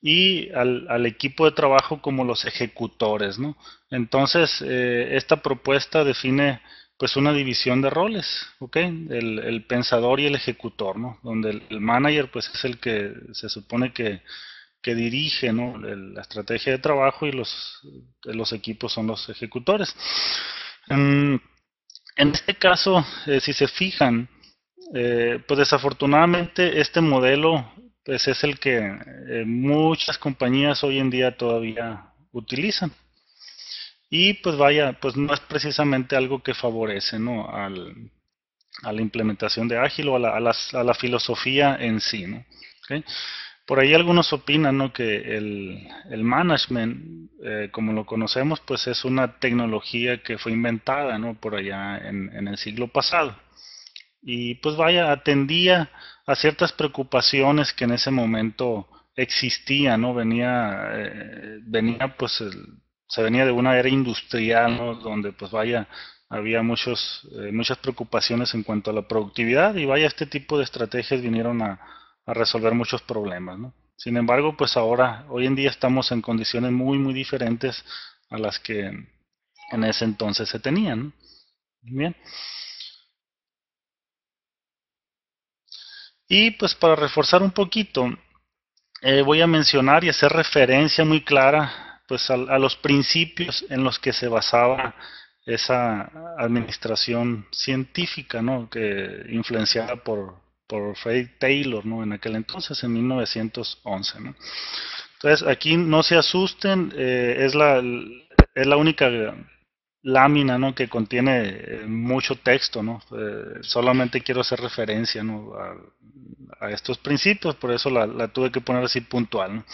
y al, equipo de trabajo como los ejecutores, ¿no? Entonces, eh, esta propuesta define pues una división de roles, ¿ok? El, pensador y el ejecutor, ¿no? Donde el, manager pues es el que se supone que, dirige, la estrategia de trabajo y los, eh, equipos son los ejecutores. en, este caso, eh, si se fijan, pues desafortunadamente este modelo pues es el que eh, muchas compañías hoy en día todavía utilizan. Y pues vaya, pues no es precisamente algo que favorece a la implementación de ágil o a la, a filosofía en sí. Por ahí algunos opinan que el, management, eh, como lo conocemos, pues es una tecnología que fue inventada ¿no? por allá en el siglo pasado y pues vaya, atendía a ciertas preocupaciones que en ese momento existían, ¿no? Venía, eh, venía pues, se venía de una era industrial, ¿no? Donde pues vaya, había muchos, eh, muchas preocupaciones en cuanto a la productividad y vaya, este tipo de estrategias vinieron a, a resolver muchos problemas, ¿no? Sin embargo, pues ahora, hoy en día estamos en condiciones muy, muy diferentes a las que en ese entonces se tenían. ¿no? Bien. Y pues para reforzar un poquito, eh, voy a mencionar y hacer referencia muy clara pues a, los principios en los que se basaba esa administración científica, ¿no? Que influenciada por, por Taylor, ¿no? En aquel entonces, en 1911, Entonces, aquí no se asusten, eh, es, la, es la única lámina, ¿no? Que contiene eh, mucho texto, ¿no? Eh, solamente quiero hacer referencia, a, estos principios, por eso la, tuve que poner así puntual,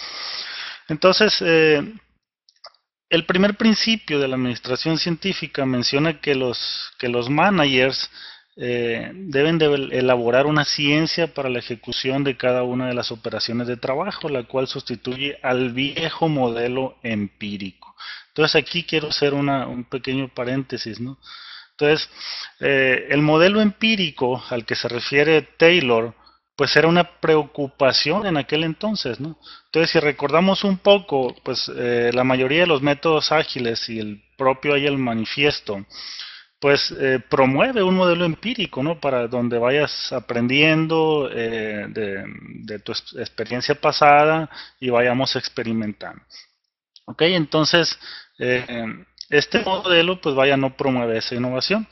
Entonces, eh, el primer principio de la administración científica menciona que los, que los managers deben elaborar una ciencia para la ejecución de cada una de las operaciones de trabajo, la cual sustituye al viejo modelo empírico. Entonces aquí quiero hacer un pequeño paréntesis, ¿no? Entonces, eh, el modelo empírico al que se refiere Taylor, pues era una preocupación en aquel entonces, ¿no? Entonces, si recordamos un poco, pues eh, la mayoría de los métodos ágiles y el propio ahí el manifiesto, pues eh, promueve un modelo empírico, ¿no? Para donde vayas aprendiendo de, de, tu experiencia pasada y vayamos experimentando. Ok, entonces eh, este modelo pues vaya no promueve esa innovación.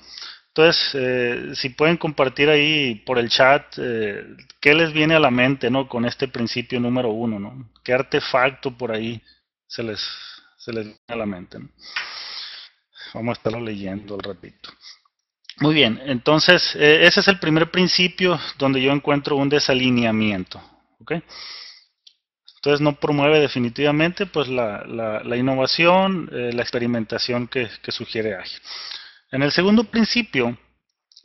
Entonces, eh, si pueden compartir ahí por el chat eh, qué les viene a la mente ¿no? con este principio número uno, ¿no? qué artefacto por ahí se les, se les viene a la mente. Vamos a estarlo leyendo al repito Muy bien, entonces ese es el primer principio donde yo encuentro un desalineamiento. Entonces no promueve definitivamente pues, la, la, innovación, eh, la experimentación que, sugiere Agile. En el segundo principio,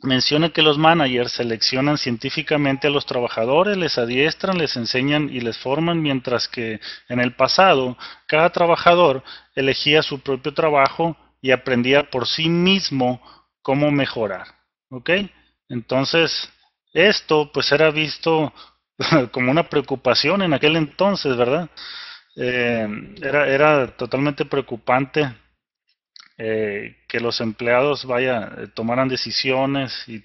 menciona que los managers seleccionan científicamente a los trabajadores, les adiestran, les enseñan y les forman, mientras que en el pasado cada trabajador elegía su propio trabajo y aprendía por sí mismo cómo mejorar. ¿Ok? Entonces, esto pues era visto como una preocupación en aquel entonces, ¿verdad? Eh, era, totalmente preocupante eh, que los empleados eh, tomaran decisiones y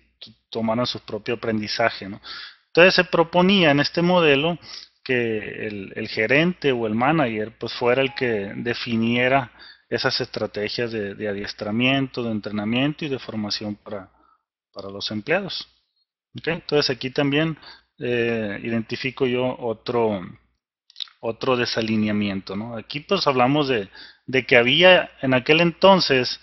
tomaran su propio aprendizaje. ¿no? Entonces se proponía en este modelo que el, gerente o el manager pues fuera el que definiera esas estrategias de, adiestramiento, de entrenamiento y de formación para, los empleados. Entonces aquí también eh, identifico yo otro, otro desalineamiento. ¿no? Aquí pues hablamos de, que había en aquel entonces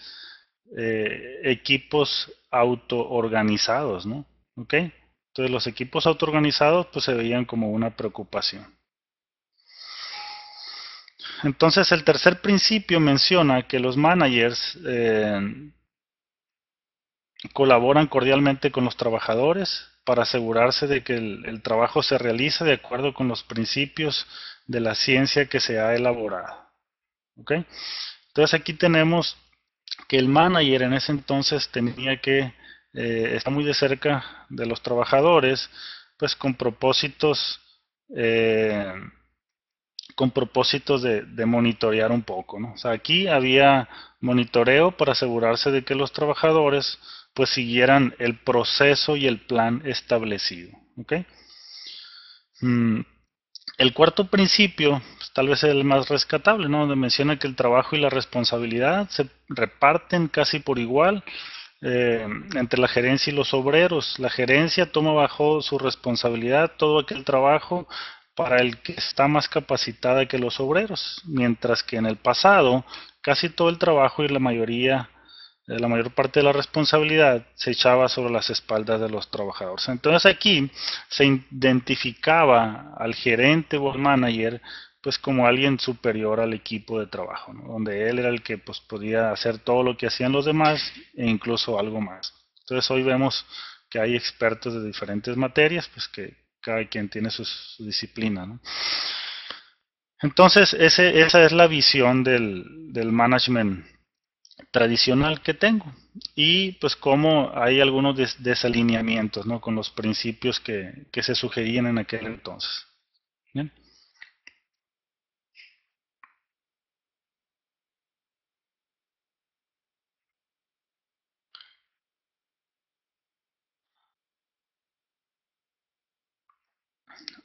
eh, equipos autoorganizados, ¿no? ¿Ok? Entonces los equipos autoorganizados pues se veían como una preocupación. Entonces el tercer principio menciona que los managers eh, colaboran cordialmente con los trabajadores, para asegurarse de que el, trabajo se realiza de acuerdo con los principios de la ciencia que se ha elaborado. Entonces aquí tenemos que el manager en ese entonces tenía que eh, estar muy de cerca de los trabajadores, pues con propósitos, eh, con propósitos de, monitorear un poco. aquí había monitoreo para asegurarse de que los trabajadores pues siguieran el proceso y el plan establecido. Mm, el cuarto principio, pues, tal vez el más rescatable, ¿no? donde menciona que el trabajo y la responsabilidad se reparten casi por igual eh, entre la gerencia y los obreros. La gerencia toma bajo su responsabilidad todo aquel trabajo para el que está más capacitada que los obreros, mientras que en el pasado casi todo el trabajo y la mayoría la mayor parte de la responsabilidad se echaba sobre las espaldas de los trabajadores. Entonces aquí se identificaba al gerente o al manager pues como alguien superior al equipo de trabajo, donde él era el que pues, podía hacer todo lo que hacían los demás e incluso algo más. Entonces hoy vemos que hay expertos de diferentes materias, pues que cada quien tiene su, disciplina. Entonces esa es la visión del, del management tradicional que tengo y pues como hay algunos desalineamientos ¿no? con los principios que, se sugerían en aquel entonces. ¿Bien?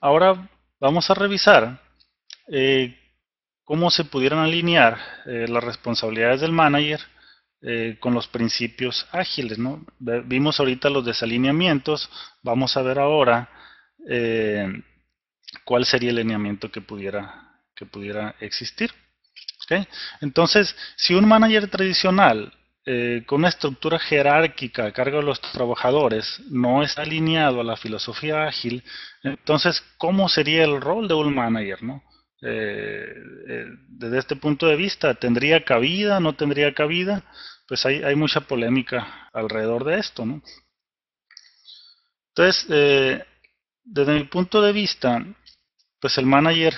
Ahora vamos a revisar eh, cómo se pudieran alinear eh, las responsabilidades del manager eh, con los principios ágiles. Vimos ahorita los desalineamientos, vamos a ver ahora eh, cuál sería el alineamiento que pudiera, que pudiera existir. Entonces, si un manager tradicional con una estructura jerárquica a cargo de los trabajadores no está alineado a la filosofía ágil, entonces, ¿cómo sería el rol de un manager? ¿no? Eh, eh, desde este punto de vista, ¿tendría cabida, no tendría cabida? Pues hay, hay mucha polémica alrededor de esto, ¿no? Entonces, eh, desde mi punto de vista, pues el manager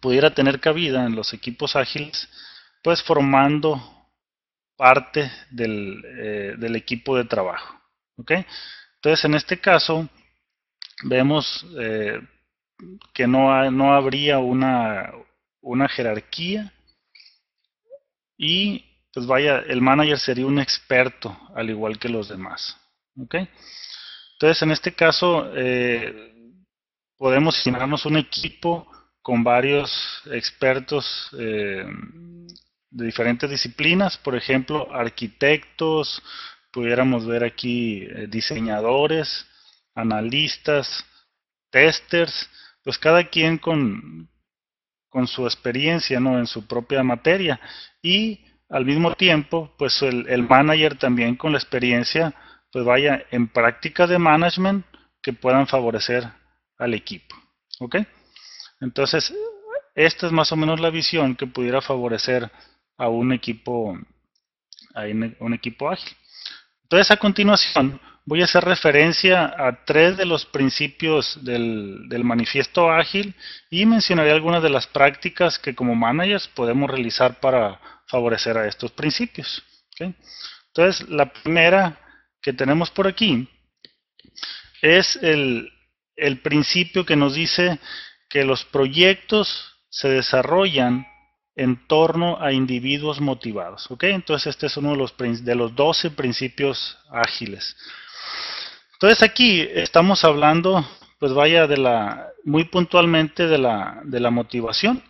pudiera tener cabida en los equipos ágiles, pues formando parte del, equipo de trabajo. ¿ok? Entonces, en este caso, vemos que no, no habría una, una jerarquía y pues vaya, el manager sería un experto al igual que los demás. Entonces, en este caso, eh, podemos generarnos un equipo con varios expertos eh, de diferentes disciplinas, por ejemplo, arquitectos, pudiéramos ver aquí eh, diseñadores, analistas, testers, pues cada quien con, con su experiencia, ¿no? En su propia materia. Y al mismo tiempo, pues el, manager también con la experiencia, pues vaya en práctica de management que puedan favorecer al equipo. ¿Ok? Entonces, esta es más o menos la visión que pudiera favorecer a un equipo, a un equipo ágil. Entonces, a continuación, voy a hacer referencia a tres de los principios del, manifiesto ágil y mencionaré algunas de las prácticas que como managers podemos realizar para favorecer a estos principios. Entonces, la primera que tenemos por aquí es el, el principio que nos dice que los proyectos se desarrollan en torno a individuos motivados. ¿ok? Entonces este es uno de los, de los 12 principios ágiles. Entonces aquí estamos hablando, pues vaya, de la muy puntualmente de la, motivación.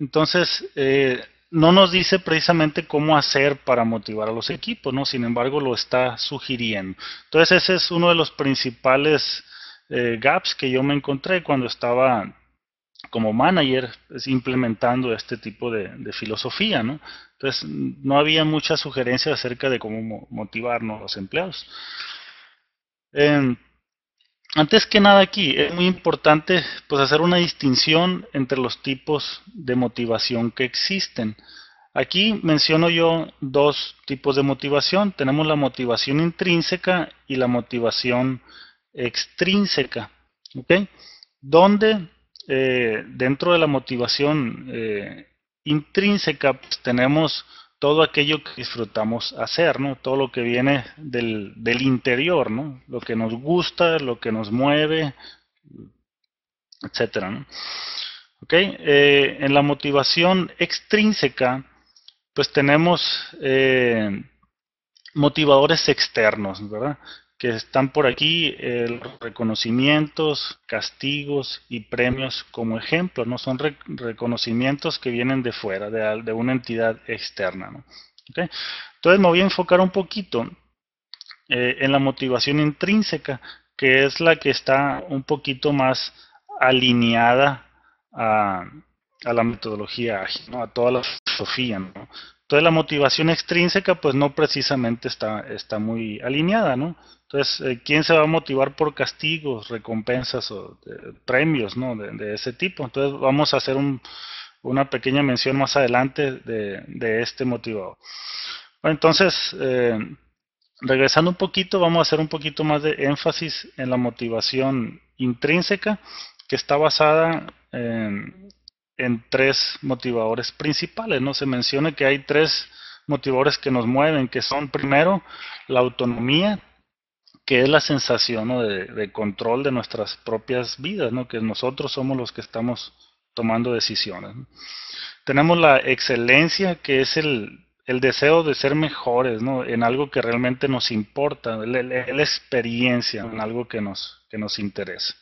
Entonces, eh, no nos dice precisamente cómo hacer para motivar a los equipos, ¿no? Sin embargo, lo está sugiriendo. Entonces, ese es uno de los principales eh, gaps que yo me encontré cuando estaba como manager pues, implementando este tipo de, filosofía, ¿no? Entonces, no había mucha sugerencia acerca de cómo motivarnos a los empleados. Em, antes que nada aquí es muy importante pues hacer una distinción entre los tipos de motivación que existen. Aquí menciono yo dos tipos de motivación. Tenemos la motivación intrínseca y la motivación extrínseca. Donde eh, dentro de la motivación eh, intrínseca pues, tenemos todo aquello que disfrutamos hacer, ¿no? Todo lo que viene del, interior, ¿no? Lo que nos gusta, lo que nos mueve, etcétera, eh, en la motivación extrínseca, pues tenemos eh, motivadores externos, ¿verdad? que están por aquí el reconocimientos, castigos y premios como ejemplo, no son reconocimientos que vienen de fuera, de, una entidad externa. Entonces me voy a enfocar un poquito eh, en la motivación intrínseca, que es la que está un poquito más alineada a, a la metodología ágil, ¿no? a toda la filosofía. Entonces la motivación extrínseca pues no precisamente está, está muy alineada, ¿no? Entonces, eh, ¿quién se va a motivar por castigos, recompensas o eh, premios, ¿no? De, ese tipo. Entonces vamos a hacer una pequeña mención más adelante de, este motivador. Bueno, entonces, eh, regresando un poquito, vamos a hacer un poquito más de énfasis en la motivación intrínseca que está basada en en tres motivadores principales. No se menciona que hay tres motivadores que nos mueven, que son primero la autonomía, que es la sensación de, control de nuestras propias vidas, ¿no? que nosotros somos los que estamos tomando decisiones. Tenemos la excelencia, que es el, deseo de ser mejores en algo que realmente nos importa, la, la experiencia en algo que nos, que nos interesa.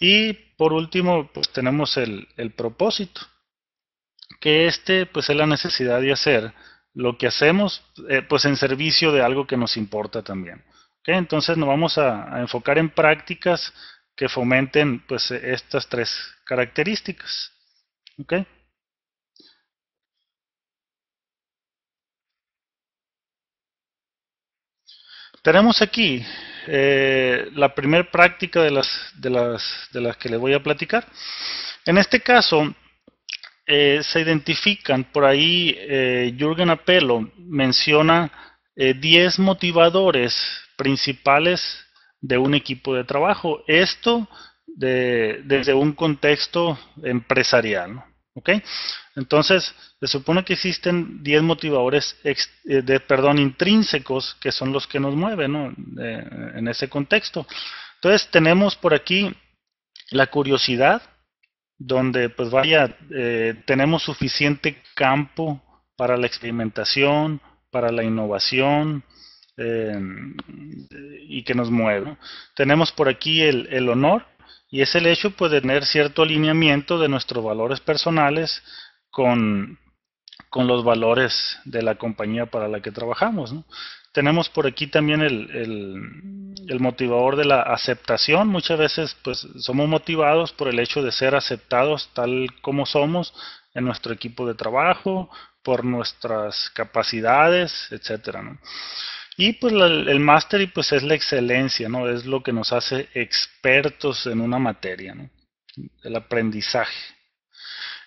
Y por último, pues tenemos el, el propósito, que este pues es la necesidad de hacer lo que hacemos eh, pues en servicio de algo que nos importa también. Entonces nos vamos a, enfocar en prácticas que fomenten pues eh, estas tres características. Tenemos aquí eh, la primera práctica de las, de, las, de las que le voy a platicar. En este caso, eh, se identifican, por ahí eh, Jürgen Apelo menciona 10 motivadores principales de un equipo de trabajo. Esto desde un contexto empresarial. Entonces, se supone que existen 10 motivadores eh, de, perdón, intrínsecos, que son los que nos mueven eh, en ese contexto. Entonces, tenemos por aquí la curiosidad, donde, pues vaya, eh, tenemos suficiente campo para la experimentación, para la innovación, y que nos mueve. Tenemos por aquí el, el honor, y es el hecho pues, de tener cierto alineamiento de nuestros valores personales con, los valores de la compañía para la que trabajamos. Tenemos por aquí también el, motivador de la aceptación. Muchas veces pues, somos motivados por el hecho de ser aceptados tal como somos en nuestro equipo de trabajo, por nuestras capacidades, etc. Y pues el mastery pues, es la excelencia, ¿no? es lo que nos hace expertos en una materia, el aprendizaje.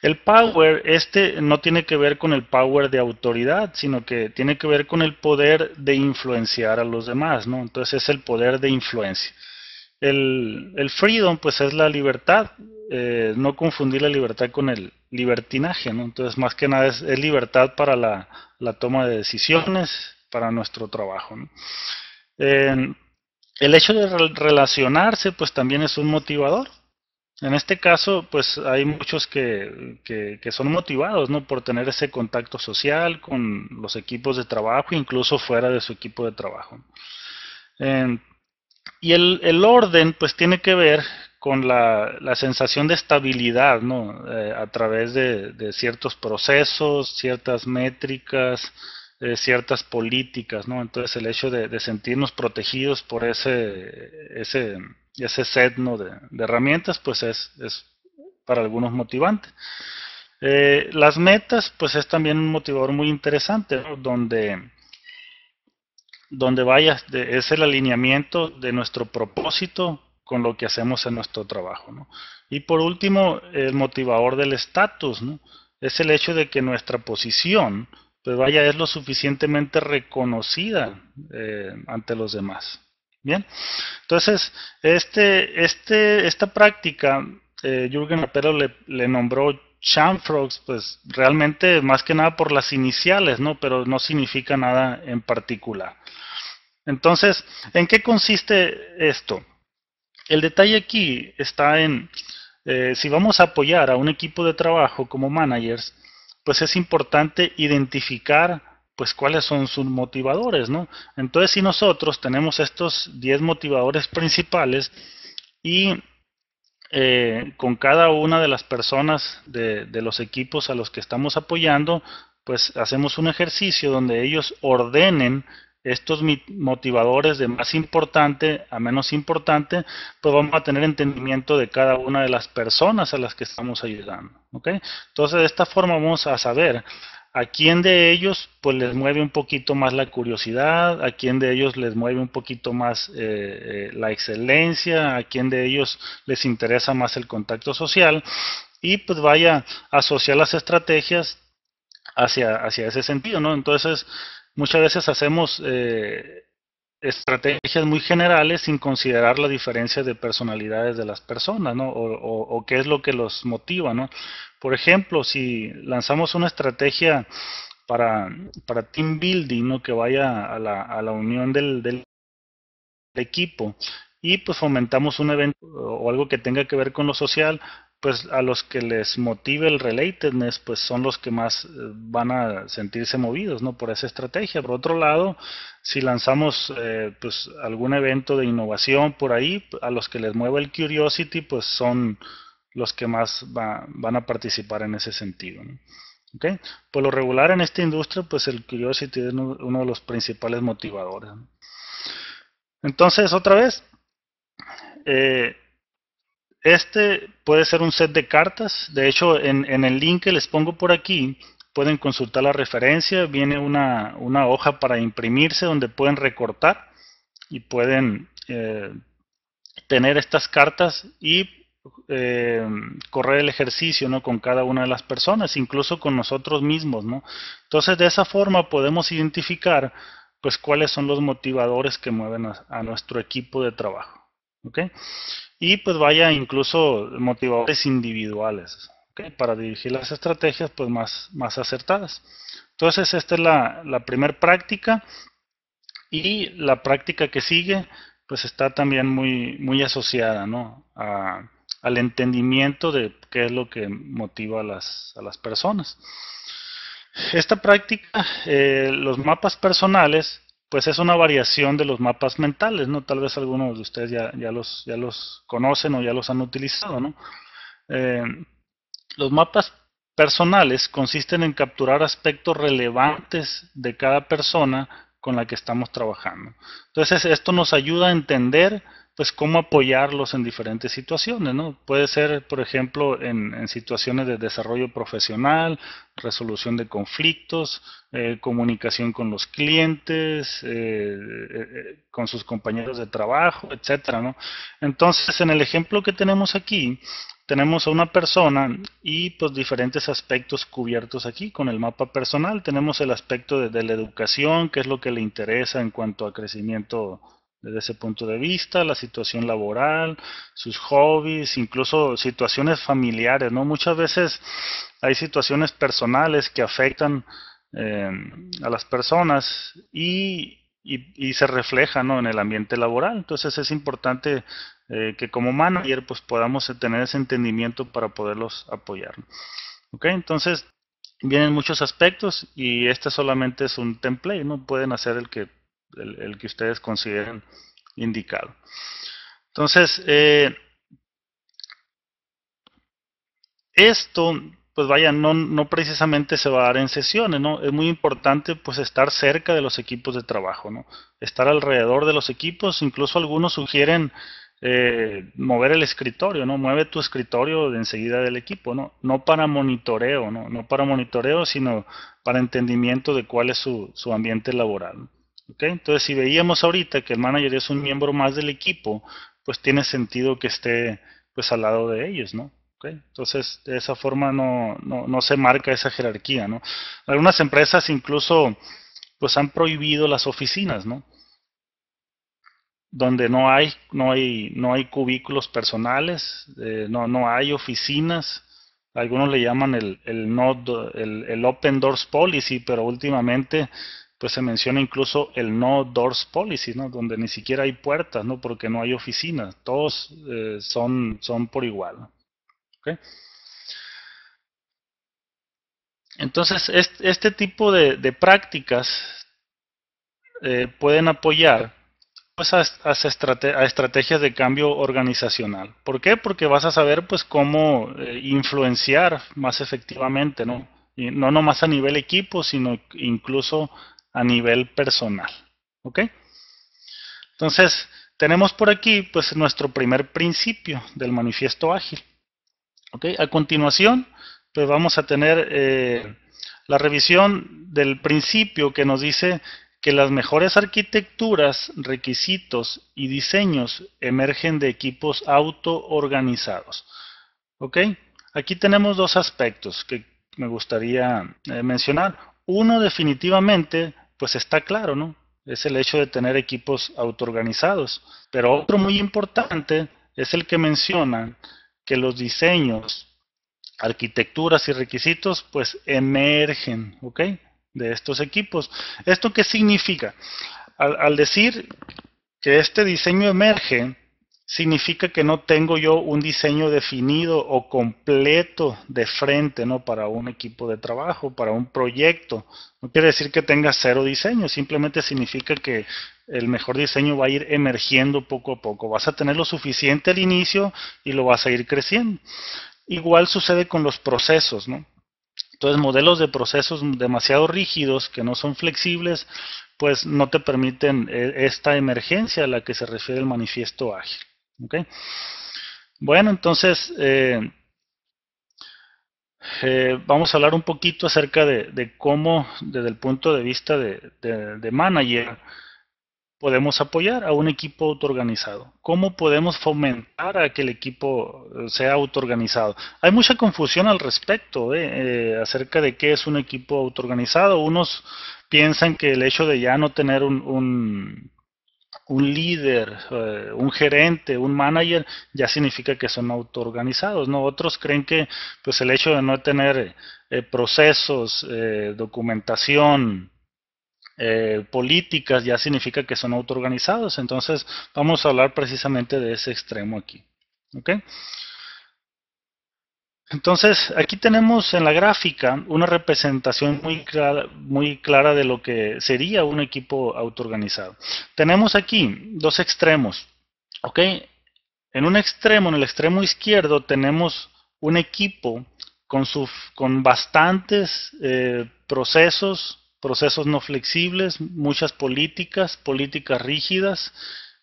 El power, este no tiene que ver con el power de autoridad, sino que tiene que ver con el poder de influenciar a los demás, ¿no? Entonces es el poder de influencia. El, freedom, pues es la libertad, eh, no confundir la libertad con el libertinaje, ¿no? Entonces más que nada es, libertad para la, toma de decisiones, para nuestro trabajo, ¿no? el hecho de relacionarse, pues también es un motivador en este caso, pues hay muchos que, son motivados, ¿no? Por tener ese contacto social con los equipos de trabajo, incluso fuera de su equipo de trabajo. y el, orden, pues tiene que ver con la, sensación de estabilidad, ¿no? Eh, a través de, ciertos procesos, ciertas métricas, eh, ciertas políticas, ¿no? Entonces el hecho de, de sentirnos protegidos por ese, ese ese set ¿no? de, herramientas, pues es, es, para algunos motivante. Eh, las metas, pues es también un motivador muy interesante, donde, donde vayas, es el alineamiento de nuestro propósito con lo que hacemos en nuestro trabajo. Y por último, el motivador del estatus, es el hecho de que nuestra posición, pues vaya, es lo suficientemente reconocida eh, ante los demás. Bien, entonces, este, este, esta práctica, eh, Jürgen Apero le, nombró Chamfrogs, pues realmente más que nada por las iniciales, ¿no? Pero no significa nada en particular. Entonces, ¿en qué consiste esto? El detalle aquí está en, eh, si vamos a apoyar a un equipo de trabajo como managers, pues es importante identificar pues cuáles son sus motivadores, ¿no? Entonces, si nosotros tenemos estos 10 motivadores principales y eh, con cada una de las personas de, de los equipos a los que estamos apoyando, pues hacemos un ejercicio donde ellos ordenen estos motivadores de más importante a menos importante, pues vamos a tener entendimiento de cada una de las personas a las que estamos ayudando. ¿ok? Entonces, de esta forma vamos a saber ¿A quién de ellos pues les mueve un poquito más la curiosidad? ¿A quién de ellos les mueve un poquito más eh, eh, la excelencia? ¿A quién de ellos les interesa más el contacto social? Y pues vaya a asociar las estrategias hacia, hacia ese sentido, ¿no? Entonces, muchas veces hacemos eh, estrategias muy generales sin considerar la diferencia de personalidades de las personas, ¿no? O, qué es lo que los motiva, ¿no? Por ejemplo, si lanzamos una estrategia para, para team building, ¿no? Que vaya a la, a la unión del, del equipo y pues fomentamos un evento o algo que tenga que ver con lo social, pues a los que les motive el relatedness, pues son los que más eh, van a sentirse movidos, ¿no? Por esa estrategia. Por otro lado, si lanzamos, eh, pues, algún evento de innovación por ahí, a los que les mueva el curiosity, pues son los que más van a participar en ese sentido, Por lo regular en esta industria, pues el curiosity es uno de los principales motivadores. Entonces, otra vez, eh, este puede ser un set de cartas. De hecho, en, el link que les pongo por aquí, pueden consultar la referencia. Viene una, hoja para imprimirse donde pueden recortar y pueden eh, tener estas cartas y eh, correr el ejercicio ¿no? con cada una de las personas, incluso con nosotros mismos. ¿no? Entonces, de esa forma podemos identificar pues, cuáles son los motivadores que mueven a nuestro equipo de trabajo. Y pues vaya incluso motivadores individuales, Para dirigir las estrategias pues más, más acertadas. Entonces esta es la, la primera práctica y la práctica que sigue pues está también muy, muy asociada, ¿no? al entendimiento de qué es lo que motiva a las, personas. Esta práctica, eh, los mapas personales, pues es una variación de los mapas mentales, ¿no? Tal vez algunos de ustedes ya, los, ya los conocen o ya los han utilizado, ¿no? Eh, los mapas personales consisten en capturar aspectos relevantes de cada persona con la que estamos trabajando. Entonces, esto nos ayuda a entender pues cómo apoyarlos en diferentes situaciones, ¿no? Puede ser, por ejemplo, en, situaciones de desarrollo profesional, resolución de conflictos, eh, comunicación con los clientes, eh, eh, con sus compañeros de trabajo, etcétera, ¿no? Entonces, en el ejemplo que tenemos aquí, tenemos a una persona y pues diferentes aspectos cubiertos aquí con el mapa personal. Tenemos el aspecto de, de la educación, qué es lo que le interesa en cuanto a crecimiento desde ese punto de vista, la situación laboral, sus hobbies, incluso situaciones familiares, ¿no? Muchas veces hay situaciones personales que afectan eh, a las personas y, y, se reflejan en el ambiente laboral. Entonces es importante eh, que como manager pues podamos tener ese entendimiento para poderlos apoyar. ¿Ok? Entonces vienen muchos aspectos y este solamente es un template, ¿no? Pueden hacer el que el, que ustedes consideren indicado. Entonces, eh, esto, pues vaya, no, precisamente se va a dar en sesiones, ¿no? Es muy importante pues estar cerca de los equipos de trabajo, ¿no? Estar alrededor de los equipos, incluso algunos sugieren eh, mover el escritorio, ¿no? Mueve tu escritorio de enseguida del equipo, ¿no? No para monitoreo, ¿no? No para monitoreo, sino para entendimiento de cuál es su, su ambiente laboral. ¿no? Entonces, si veíamos ahorita que el manager es un miembro más del equipo, pues tiene sentido que esté pues al lado de ellos, ¿no? Entonces, de esa forma no, no, no, se marca esa jerarquía, ¿no? Algunas empresas incluso pues han prohibido las oficinas, ¿no? donde no hay, no hay, no hay cubículos personales, eh, no, no hay oficinas. Algunos le llaman el, el, el, el, Open Doors Policy, pero últimamente pues se menciona incluso el no doors policy, ¿no? Donde ni siquiera hay puertas, ¿no? Porque no hay oficinas, todos eh, son, son por igual. Entonces, este, tipo de, prácticas eh, pueden apoyar pues, a, estrategias de cambio organizacional. ¿Por qué? Porque vas a saber pues, cómo eh, influenciar más efectivamente, ¿no? Y no nomás a nivel equipo, sino incluso a nivel personal. ¿Ok? Entonces, tenemos por aquí pues nuestro primer principio del manifiesto ágil. ¿Ok? A continuación, pues vamos a tener eh, la revisión del principio que nos dice que las mejores arquitecturas, requisitos y diseños emergen de equipos autoorganizados. ¿Ok? Aquí tenemos dos aspectos que me gustaría eh, mencionar. Uno definitivamente pues está claro, ¿no? Es el hecho de tener equipos autoorganizados. Pero otro muy importante es el que mencionan que los diseños, arquitecturas y requisitos pues emergen, ¿ok? De estos equipos. ¿Esto qué significa? Al, al decir que este diseño emerge, significa que no tengo yo un diseño definido o completo de frente, ¿no? Para un equipo de trabajo, para un proyecto. No quiere decir que tenga cero diseño, simplemente significa que el mejor diseño va a ir emergiendo poco a poco. Vas a tener lo suficiente al inicio y lo vas a ir creciendo. Igual sucede con los procesos, ¿no? Entonces, modelos de procesos demasiado rígidos, que no son flexibles, pues no te permiten eh, esta emergencia a la que se refiere el manifiesto ágil. ¿Okay? Bueno, entonces eh, eh, vamos a hablar un poquito acerca de, cómo desde el punto de vista de, manager podemos apoyar a un equipo autoorganizado. ¿Cómo podemos fomentar a que el equipo sea autoorganizado? Hay mucha confusión al respecto ¿eh? acerca de qué es un equipo autoorganizado. Unos piensan que el hecho de ya no tener un un líder, eh, un gerente, un manager, ya significa que son autoorganizados, ¿no? Otros creen que pues el hecho de no tener eh, procesos, eh, documentación, políticas, ya significa que son autoorganizados. Entonces, vamos a hablar precisamente de ese extremo aquí. ¿Ok? Entonces, aquí tenemos en la gráfica una representación muy clara, muy clara de lo que sería un equipo autoorganizado. Tenemos aquí dos extremos. ¿ok? En un extremo, en el extremo izquierdo, tenemos un equipo con, su, con bastantes eh, procesos, procesos no flexibles, muchas políticas, políticas rígidas,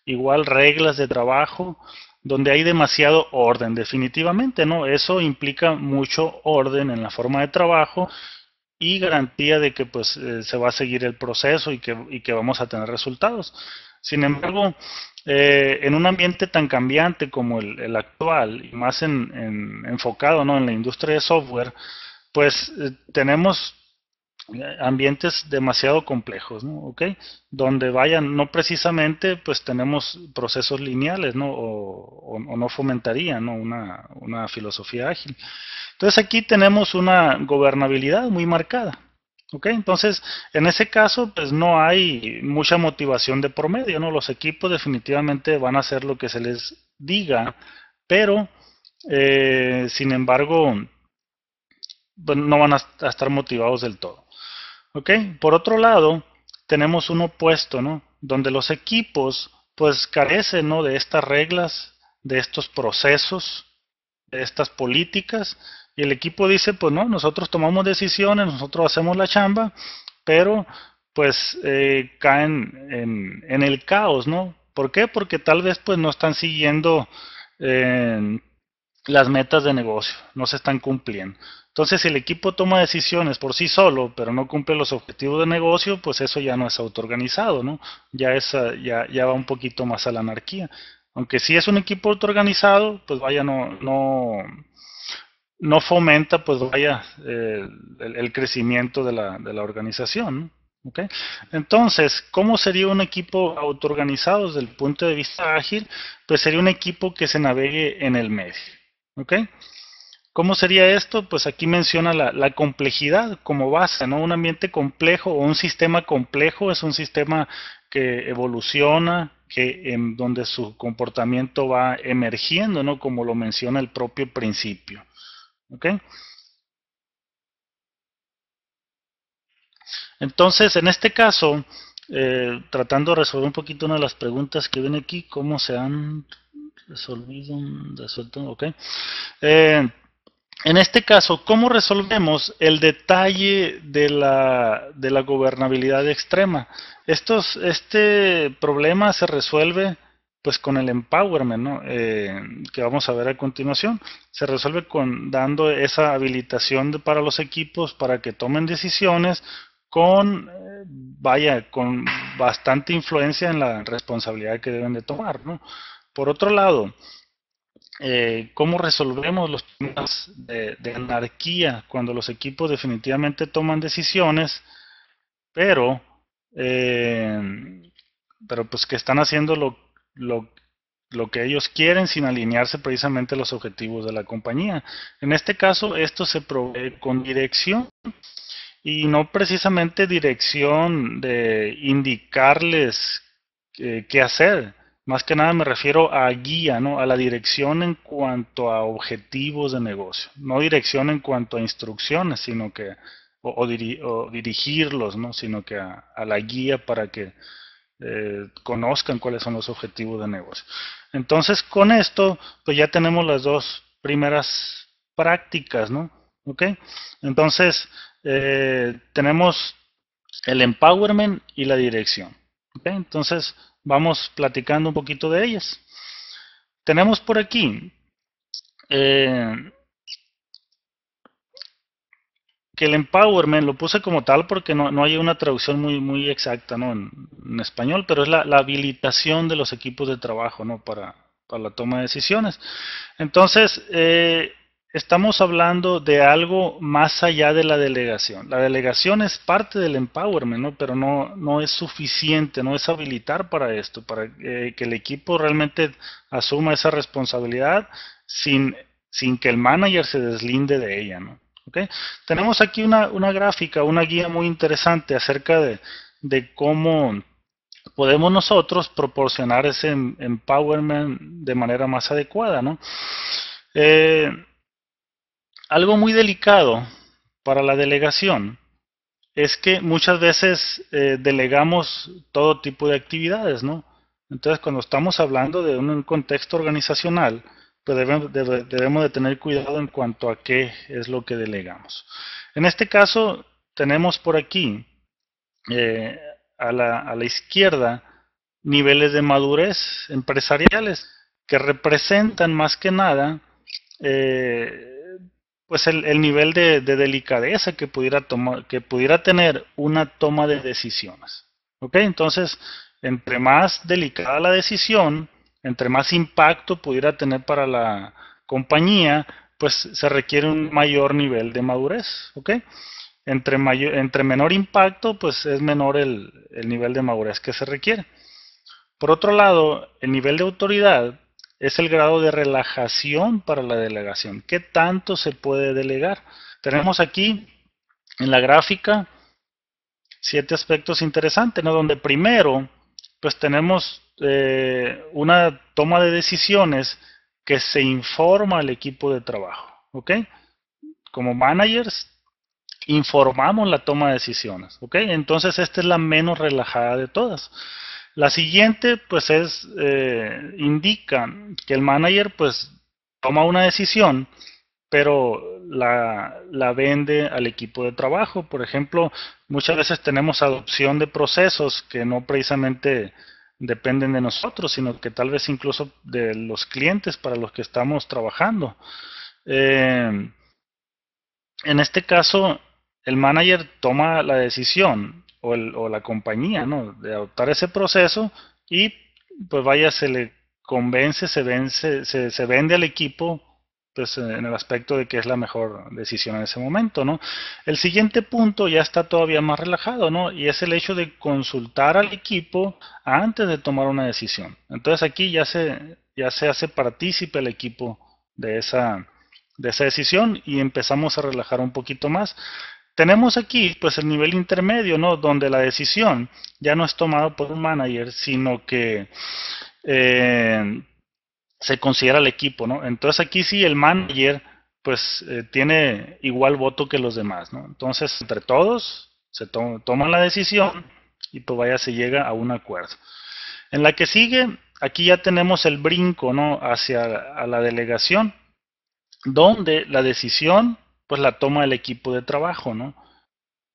igual reglas de trabajo, donde hay demasiado orden, definitivamente, ¿no? Eso implica mucho orden en la forma de trabajo y garantía de que pues eh, se va a seguir el proceso y que, vamos a tener resultados. Sin embargo, eh, en un ambiente tan cambiante como el, actual, y más enfocado ¿no? en la industria de software, pues eh, tenemos ambientes demasiado complejos, ¿Ok? Donde vayan, no precisamente, pues tenemos procesos lineales, ¿no? O, no fomentarían Una, filosofía ágil. Entonces aquí tenemos una gobernabilidad muy marcada. ¿Ok? Entonces, en ese caso, pues no hay mucha motivación de promedio, ¿no? Los equipos definitivamente van a hacer lo que se les diga, pero, eh, sin embargo, pues, no van a, estar motivados del todo. Por otro lado, tenemos un opuesto, Donde los equipos, pues, carecen, De estas reglas, de estos procesos, de estas políticas. Y el equipo dice, pues, no, nosotros tomamos decisiones, nosotros hacemos la chamba, pero, pues, eh, caen en, el caos, ¿no? ¿Por qué? Porque tal vez, pues, no están siguiendo... Eh, las metas de negocio, no se están cumpliendo. Entonces, si el equipo toma decisiones por sí solo, pero no cumple los objetivos de negocio, pues eso ya no es autoorganizado, ¿no? Ya, ah, ya, va un poquito más a la anarquía. Aunque si es un equipo autoorganizado, pues vaya, no, no, no fomenta, pues vaya, eh, el, crecimiento de la, organización, ¿no? Entonces, ¿cómo sería un equipo autoorganizado desde el punto de vista ágil? Pues sería un equipo que se navegue en el medio. ¿Ok? ¿Cómo sería esto? Pues aquí menciona la, complejidad como base, ¿no? Un ambiente complejo o un sistema complejo es un sistema que evoluciona, que en donde su comportamiento va emergiendo, ¿no? Como lo menciona el propio principio. ¿Ok? Entonces, en este caso, eh, tratando de resolver un poquito una de las preguntas que ven aquí, ¿cómo se han resolvido? Resuelto, ok. Eh, en este caso, ¿cómo resolvemos el detalle de la, gobernabilidad extrema? este problema se resuelve pues con el empowerment, ¿no? Eh, que vamos a ver a continuación. Se resuelve con dando esa habilitación para los equipos para que tomen decisiones con, eh, vaya, con bastante influencia en la responsabilidad que deben de tomar. Por otro lado, eh, cómo resolvemos los temas de, anarquía cuando los equipos definitivamente toman decisiones, pero, eh, pero pues que están haciendo lo, lo, que ellos quieren sin alinearse precisamente a los objetivos de la compañía. En este caso, esto se provee con dirección y no precisamente dirección de indicarles eh, qué hacer, más que nada me refiero a guía, ¿no? A la dirección en cuanto a objetivos de negocio. No dirección en cuanto a instrucciones, sino que, o, dirigirlos, ¿no? Sino que a, la guía para que eh, conozcan cuáles son los objetivos de negocio. Entonces, con esto, pues ya tenemos las dos primeras prácticas, ¿no? ¿Ok? Entonces, eh, tenemos el empowerment y la dirección. ¿okay? Entonces, vamos platicando un poquito de ellas. Tenemos por aquí eh, que el empowerment lo puse como tal porque no, hay una traducción muy, muy exacta en, español, pero es la, habilitación de los equipos de trabajo ¿no? para, para la toma de decisiones. Entonces, eh, estamos hablando de algo más allá de la delegación. La delegación es parte del empowerment, pero no, no es suficiente, no es habilitar para esto, para eh, que el equipo realmente asuma esa responsabilidad sin, sin que el manager se deslinde de ella. ¿no? Tenemos aquí una, gráfica, una guía muy interesante acerca de, cómo podemos nosotros proporcionar ese em, empowerment de manera más adecuada. ¿no? Eh, algo muy delicado para la delegación es que muchas veces eh, delegamos todo tipo de actividades, ¿no? Entonces, cuando estamos hablando de un contexto organizacional, pues debemos, de tener cuidado en cuanto a qué es lo que delegamos. En este caso, tenemos por aquí, eh, a, la, izquierda, niveles de madurez empresariales que representan más que nada eh, pues el, nivel de, delicadeza que pudiera, tomar, que pudiera tener una toma de decisiones. ¿Ok? Entonces, entre más delicada la decisión, entre más impacto pudiera tener para la compañía, pues se requiere un mayor nivel de madurez. ¿Ok? Entre, mayor, entre menor impacto, pues es menor el nivel de madurez que se requiere. Por otro lado, el nivel de autoridad, es el grado de relajación para la delegación. ¿Qué tanto se puede delegar? Tenemos aquí en la gráfica siete aspectos interesantes, ¿no? donde primero pues tenemos eh, una toma de decisiones que se informa al equipo de trabajo. ¿ok? Como managers informamos la toma de decisiones. ¿ok? Entonces esta es la menos relajada de todas. La siguiente, pues, es, eh, indica que el manager, pues, toma una decisión, pero la, vende al equipo de trabajo. Por ejemplo, muchas veces tenemos adopción de procesos que no precisamente dependen de nosotros, sino que tal vez incluso de los clientes para los que estamos trabajando. Eh, en este caso, el manager toma la decisión o, la compañía, ¿no? De adoptar ese proceso y pues vaya, se le convence, se, vence, se, vende al equipo pues, en el aspecto de que es la mejor decisión en ese momento, ¿no? El siguiente punto ya está todavía más relajado, ¿no? Y es el hecho de consultar al equipo antes de tomar una decisión. Entonces aquí ya se, ya se hace partícipe el equipo de de esa decisión y empezamos a relajar un poquito más. Tenemos aquí pues el nivel intermedio, ¿no? Donde la decisión ya no es tomada por un manager, sino que eh, se considera el equipo, ¿no? Entonces aquí sí el manager pues eh, tiene igual voto que los demás, ¿no? Entonces entre todos se toma la decisión y pues vaya se llega a un acuerdo. En la que sigue, aquí ya tenemos el brinco, ¿no? Hacia a la delegación, donde la decisión pues la toma el equipo de trabajo, ¿no?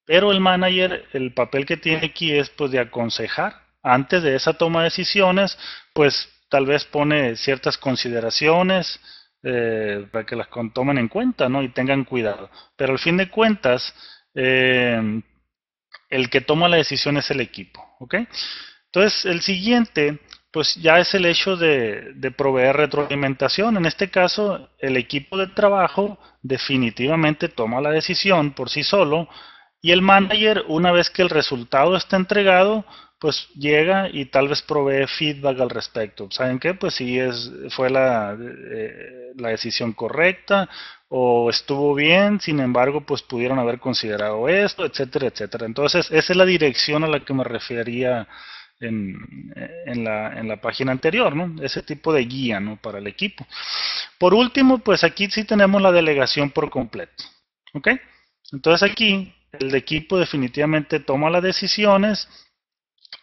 Pero el manager, el papel que tiene aquí es pues de aconsejar. Antes de esa toma de decisiones, pues tal vez pone ciertas consideraciones eh, para que las tomen en cuenta, ¿no? Y tengan cuidado. Pero al fin de cuentas, em, el que toma la decisión es el equipo, ¿ok? Entonces, el siguiente pues ya es el hecho de, proveer retroalimentación. En este caso, el equipo de trabajo definitivamente toma la decisión por sí solo y el manager, una vez que el resultado está entregado, pues llega y tal vez provee feedback al respecto. ¿Saben qué? Pues si es, fue la, eh, la decisión correcta o estuvo bien, sin embargo, pues pudieron haber considerado esto, etcétera, etcétera. Entonces, esa es la dirección a la que me refería en, la, página anterior, ¿no? Ese tipo de guía, ¿no? Para el equipo. Por último, pues aquí sí tenemos la delegación por completo, ¿ok? Entonces aquí el equipo definitivamente toma las decisiones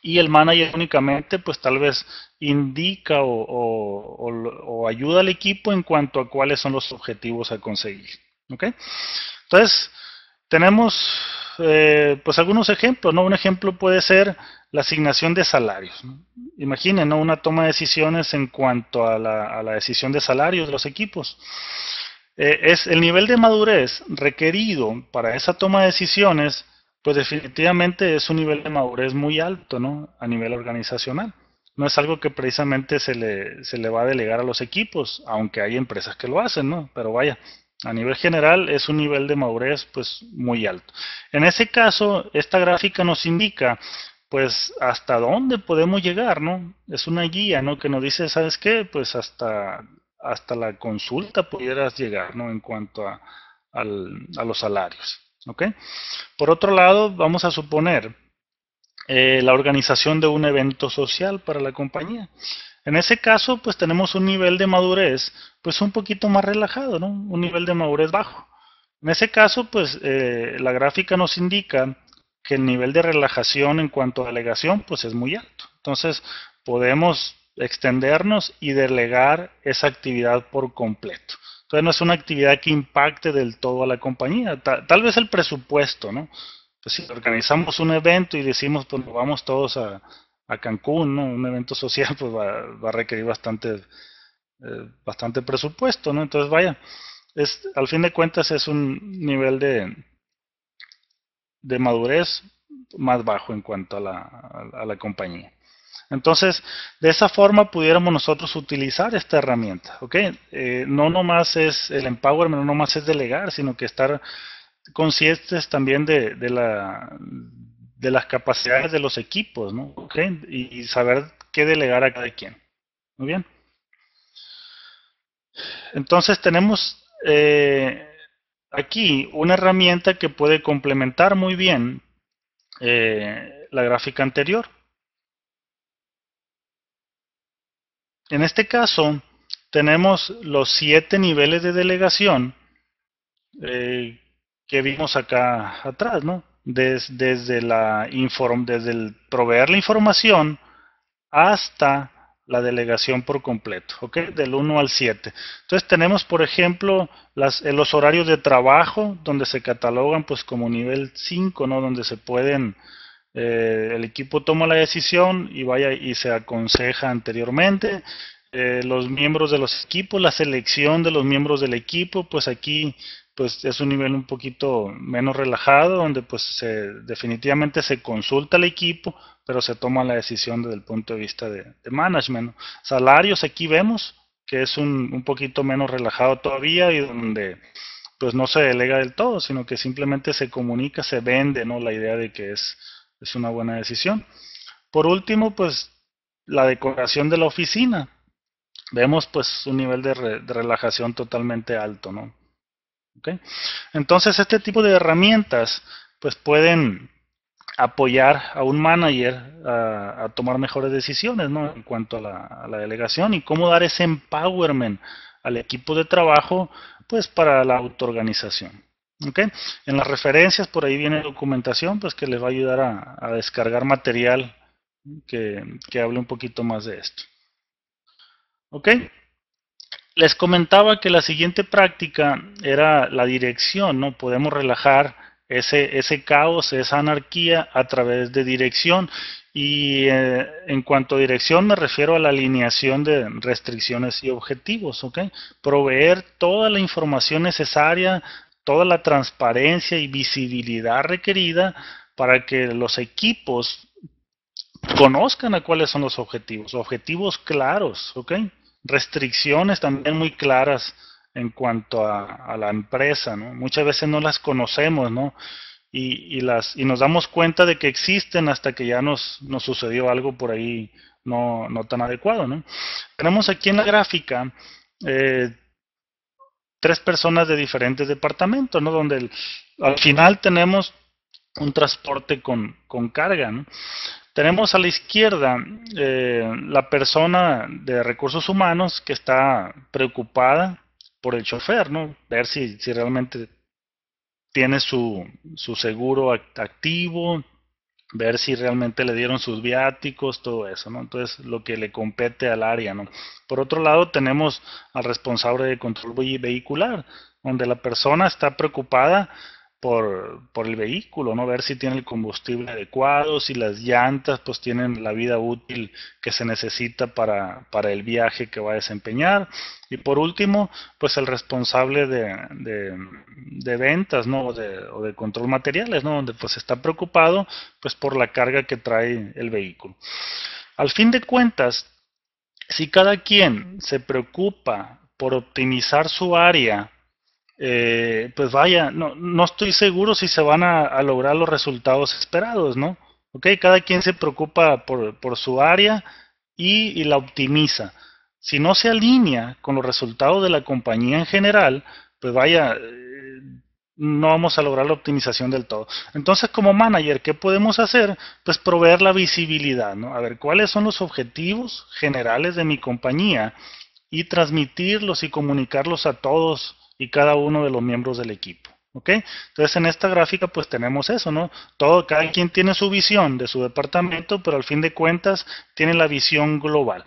y el manager únicamente pues tal vez indica o, ayuda al equipo en cuanto a cuáles son los objetivos a conseguir, ¿ok? Entonces, tenemos eh, pues algunos ejemplos, ¿no? Un ejemplo puede ser la asignación de salarios. Imaginen, ¿no? Una toma de decisiones en cuanto a la, decisión de salarios de los equipos. Eh, es el nivel de madurez requerido para esa toma de decisiones, pues definitivamente es un nivel de madurez muy alto, ¿no? A nivel organizacional. No es algo que precisamente se le, se le va a delegar a los equipos, aunque hay empresas que lo hacen, ¿no? Pero vaya, a nivel general es un nivel de madurez pues muy alto. En ese caso, esta gráfica nos indica pues hasta dónde podemos llegar, ¿no? Es una guía, ¿no? Que nos dice, ¿sabes qué? Pues hasta, hasta la consulta pudieras llegar, ¿no? En cuanto a, a los salarios, ¿ok? Por otro lado, vamos a suponer eh, la organización de un evento social para la compañía. En ese caso, pues tenemos un nivel de madurez, pues un poquito más relajado, ¿no? Un nivel de madurez bajo. En ese caso, pues eh, la gráfica nos indica que el nivel de relajación en cuanto a delegación, pues es muy alto. Entonces, podemos extendernos y delegar esa actividad por completo. Entonces, no es una actividad que impacte del todo a la compañía. Tal, vez el presupuesto, ¿no? Pues, si organizamos un evento y decimos, pues nos vamos todos a, a Cancún, Un evento social pues va, a requerir bastante, eh, bastante presupuesto, ¿no? Entonces, vaya, es, al fin de cuentas es un nivel de, de madurez más bajo en cuanto a la, a, la compañía. Entonces, de esa forma pudiéramos nosotros utilizar esta herramienta, ¿ok? Eh, no nomás es el empowerment, no nomás es delegar, sino que estar conscientes también de, de, la, de las capacidades de los equipos, ¿no? Y, saber qué delegar a cada quien. Muy bien. Entonces tenemos eh, aquí una herramienta que puede complementar muy bien eh, la gráfica anterior. En este caso, tenemos los siete niveles de delegación eh, que vimos acá atrás, ¿no? desde, la inform, desde el proveer la información hasta la delegación por completo, ¿ok? Del 1 al 7. Entonces tenemos, por ejemplo, las, eh, los horarios de trabajo, donde se catalogan pues como nivel 5, ¿no? Donde se pueden, eh, el equipo toma la decisión y vaya y se aconseja anteriormente. Eh, los miembros de los equipos, la selección de los miembros del equipo, pues aquí pues es un nivel un poquito menos relajado, donde pues se, definitivamente se consulta al equipo, pero se toma la decisión desde el punto de vista de, management. Salarios, aquí vemos que es un, poquito menos relajado todavía y donde pues no se delega del todo, sino que simplemente se comunica, se vende ¿no? la idea de que es, es una buena decisión. Por último, pues la decoración de la oficina. Vemos pues un nivel de, de relajación totalmente alto, ¿no? Entonces, este tipo de herramientas pues pueden apoyar a un manager a, tomar mejores decisiones en cuanto a la, delegación y cómo dar ese empowerment al equipo de trabajo pues para la autoorganización. ¿okay? En las referencias por ahí viene documentación pues que les va a ayudar a, descargar material que, que hable un poquito más de esto. ¿Ok? les comentaba que la siguiente práctica era la dirección, ¿no? Podemos relajar ese, ese caos, esa anarquía a través de dirección. Y eh, en cuanto a dirección me refiero a la alineación de restricciones y objetivos, ¿ok? Proveer toda la información necesaria, toda la transparencia y visibilidad requerida para que los equipos conozcan a cuáles son los objetivos, objetivos claros, ¿ok? restricciones también muy claras en cuanto a, la empresa, Muchas veces no las conocemos, Y, las, y nos damos cuenta de que existen hasta que ya nos, sucedió algo por ahí no, tan adecuado, ¿no? Tenemos aquí en la gráfica eh, tres personas de diferentes departamentos, Donde al final tenemos un transporte con, carga, ¿no? Tenemos a la izquierda eh, la persona de recursos humanos que está preocupada por el chofer, ¿no? Ver si, realmente tiene su, seguro activo, ver si realmente le dieron sus viáticos, todo eso, ¿no? Entonces, lo que le compete al área, ¿no? Por otro lado, tenemos al responsable de control vehicular, donde la persona está preocupada por, por, el vehículo, ¿no? Ver si tiene el combustible adecuado, si las llantas pues tienen la vida útil que se necesita para, el viaje que va a desempeñar. Y por último, pues el responsable de, ventas, O de, control materiales, Donde pues está preocupado pues por la carga que trae el vehículo. Al fin de cuentas, si cada quien se preocupa por optimizar su área eh, pues vaya, no, no estoy seguro si se van a, lograr los resultados esperados, ¿no? Ok, cada quien se preocupa por, su área y, la optimiza. Si no se alinea con los resultados de la compañía en general, pues vaya, eh, no vamos a lograr la optimización del todo. Entonces, como manager, ¿qué podemos hacer? Pues proveer la visibilidad, ¿no? A ver, ¿cuáles son los objetivos generales de mi compañía? Y transmitirlos y comunicarlos a todos y cada uno de los miembros del equipo. ¿Ok? Entonces en esta gráfica pues tenemos eso, ¿no? Todo, cada quien tiene su visión de su departamento, pero al fin de cuentas tiene la visión global.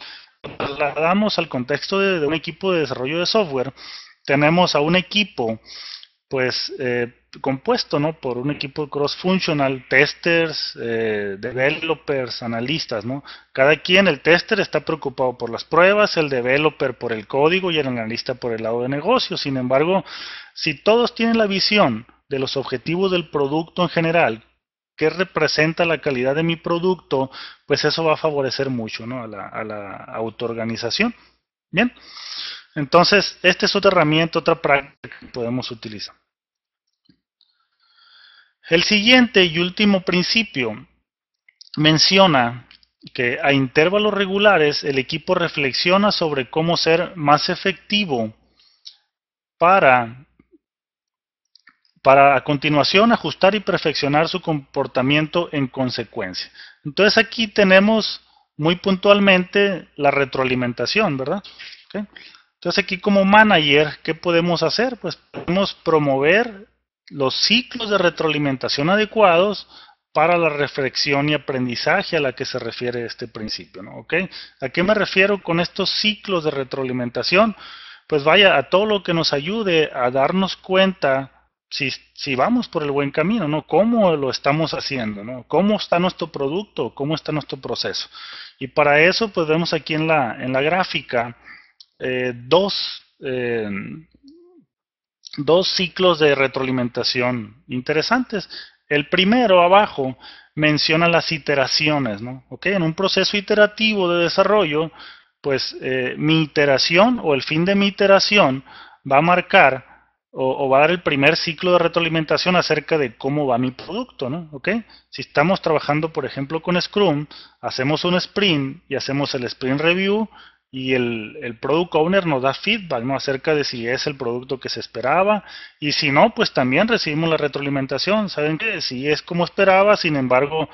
Trasladamos al contexto de, un equipo de desarrollo de software, tenemos a un equipo pues eh, compuesto ¿no? por un equipo cross-functional, testers, eh, developers, analistas. ¿no? Cada quien, el tester está preocupado por las pruebas, el developer por el código y el analista por el lado de negocio. Sin embargo, si todos tienen la visión de los objetivos del producto en general, qué representa la calidad de mi producto, pues eso va a favorecer mucho ¿no? a la, a la autoorganización. Bien, entonces, esta es otra herramienta, otra práctica que podemos utilizar. El siguiente y último principio menciona que a intervalos regulares el equipo reflexiona sobre cómo ser más efectivo para, para a continuación ajustar y perfeccionar su comportamiento en consecuencia. Entonces aquí tenemos muy puntualmente la retroalimentación, ¿verdad? Entonces aquí como manager, ¿qué podemos hacer? Pues podemos promover los ciclos de retroalimentación adecuados para la reflexión y aprendizaje a la que se refiere este principio. ¿no? ¿A qué me refiero con estos ciclos de retroalimentación? Pues vaya, a todo lo que nos ayude a darnos cuenta si, vamos por el buen camino, ¿no? ¿Cómo lo estamos haciendo? ¿Cómo está nuestro producto? ¿Cómo está nuestro proceso? Y para eso, pues vemos aquí en la, en la gráfica eh, dos eh, dos ciclos de retroalimentación interesantes. El primero, abajo, menciona las iteraciones, ¿no? En un proceso iterativo de desarrollo, pues eh, mi iteración o el fin de mi iteración va a marcar o, va a dar el primer ciclo de retroalimentación acerca de cómo va mi producto, ¿no? ¿Ok? Si estamos trabajando, por ejemplo, con Scrum, hacemos un sprint y hacemos el sprint review y el, el, product owner nos da feedback ¿no? acerca de si es el producto que se esperaba y si no, pues también recibimos la retroalimentación. ¿Saben qué? Si es como esperaba, sin embargo,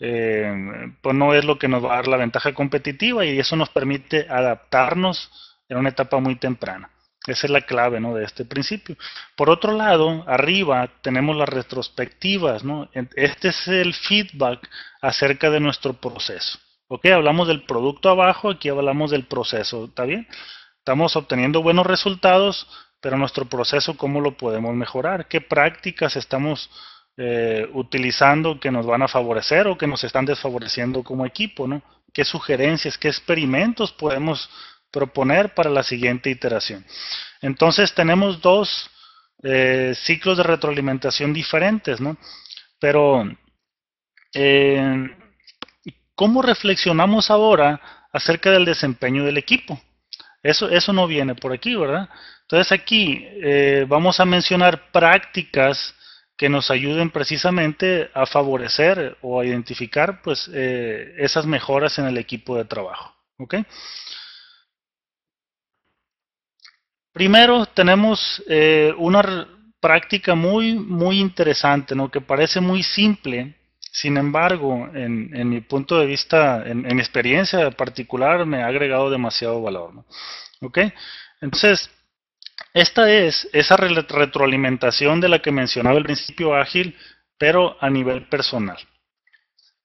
eh, pues no es lo que nos va a dar la ventaja competitiva y eso nos permite adaptarnos en una etapa muy temprana. Esa es la clave ¿no? de este principio. Por otro lado, arriba tenemos las retrospectivas. ¿no? Este es el feedback acerca de nuestro proceso. Ok, hablamos del producto abajo, aquí hablamos del proceso, ¿está bien? Estamos obteniendo buenos resultados, pero nuestro proceso, ¿cómo lo podemos mejorar? ¿Qué prácticas estamos eh, utilizando que nos van a favorecer o que nos están desfavoreciendo como equipo, ¿no? ¿Qué sugerencias, qué experimentos podemos proponer para la siguiente iteración? Entonces, tenemos dos eh, ciclos de retroalimentación diferentes, ¿no? Pero... Eh, ¿Cómo reflexionamos ahora acerca del desempeño del equipo? Eso, eso no viene por aquí, ¿verdad? Entonces aquí eh, vamos a mencionar prácticas que nos ayuden precisamente a favorecer o a identificar pues, eh, esas mejoras en el equipo de trabajo. Primero tenemos eh, una práctica muy, muy interesante, ¿no? que parece muy simple, sin embargo, en, mi punto de vista, en, mi experiencia particular, me ha agregado demasiado valor. ¿Ok? Entonces, esta es esa retroalimentación de la que mencionaba el principio ágil, pero a nivel personal.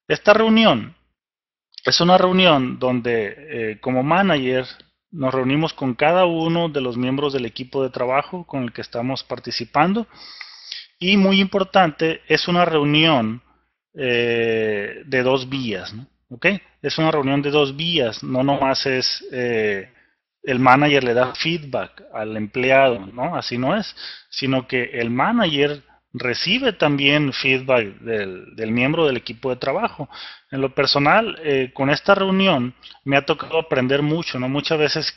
Esta reunión es una reunión donde eh, como manager nos reunimos con cada uno de los miembros del equipo de trabajo con el que estamos participando y muy importante, es una reunión eh, de dos vías, ¿ok? Es una reunión de dos vías, no nomás es eh, el manager le da feedback al empleado, ¿no? Así no es, sino que el manager recibe también feedback del, del miembro del equipo de trabajo. En lo personal, eh, con esta reunión me ha tocado aprender mucho, ¿no? Muchas veces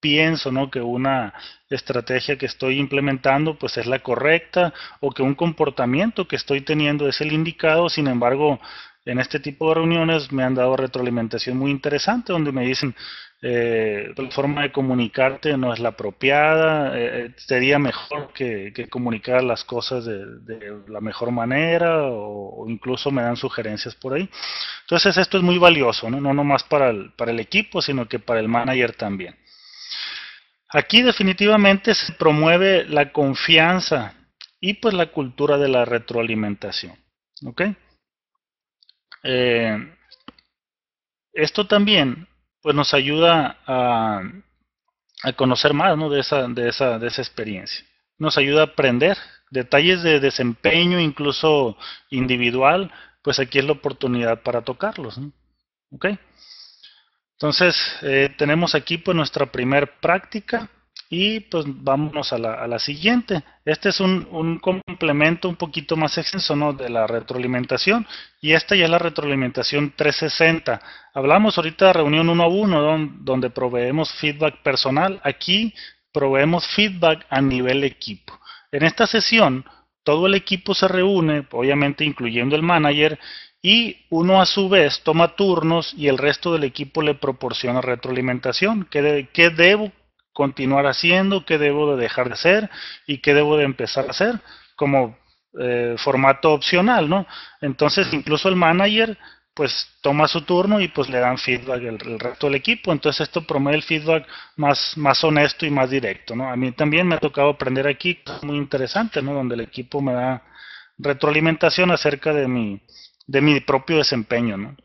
pienso ¿no? que una estrategia que estoy implementando pues es la correcta o que un comportamiento que estoy teniendo es el indicado, sin embargo en este tipo de reuniones me han dado retroalimentación muy interesante donde me dicen eh, la forma de comunicarte no es la apropiada, eh, eh, sería mejor que, que, comunicar las cosas de, la mejor manera o, incluso me dan sugerencias por ahí. Entonces esto es muy valioso, no, no nomás para para el equipo, sino que para el manager también. Aquí definitivamente se promueve la confianza y pues la cultura de la retroalimentación. Eh, esto también pues nos ayuda a, conocer más de, esa, de, esa, de esa experiencia. Nos ayuda a aprender detalles de desempeño, incluso individual, pues aquí es la oportunidad para tocarlos. Entonces, eh, tenemos aquí pues nuestra primer práctica y pues vámonos a la, siguiente. Este es un, complemento un poquito más extenso de la retroalimentación y esta ya es la retroalimentación 360. Hablamos ahorita de reunión uno a uno donde proveemos feedback personal. Aquí proveemos feedback a nivel equipo. En esta sesión todo el equipo se reúne, obviamente incluyendo el manager, y uno a su vez toma turnos y el resto del equipo le proporciona retroalimentación. ¿Qué, qué debo continuar haciendo? ¿Qué debo de dejar de hacer? ¿Y qué debo de empezar a hacer? Como eh, formato opcional, ¿no? Entonces incluso el manager pues toma su turno y pues le dan feedback el, resto del equipo. Entonces esto promueve el feedback más, más honesto y más directo, ¿no? A mí también me ha tocado aprender aquí, muy interesante, ¿no? Donde el equipo me da retroalimentación acerca de mi, de mi propio desempeño, ¿no?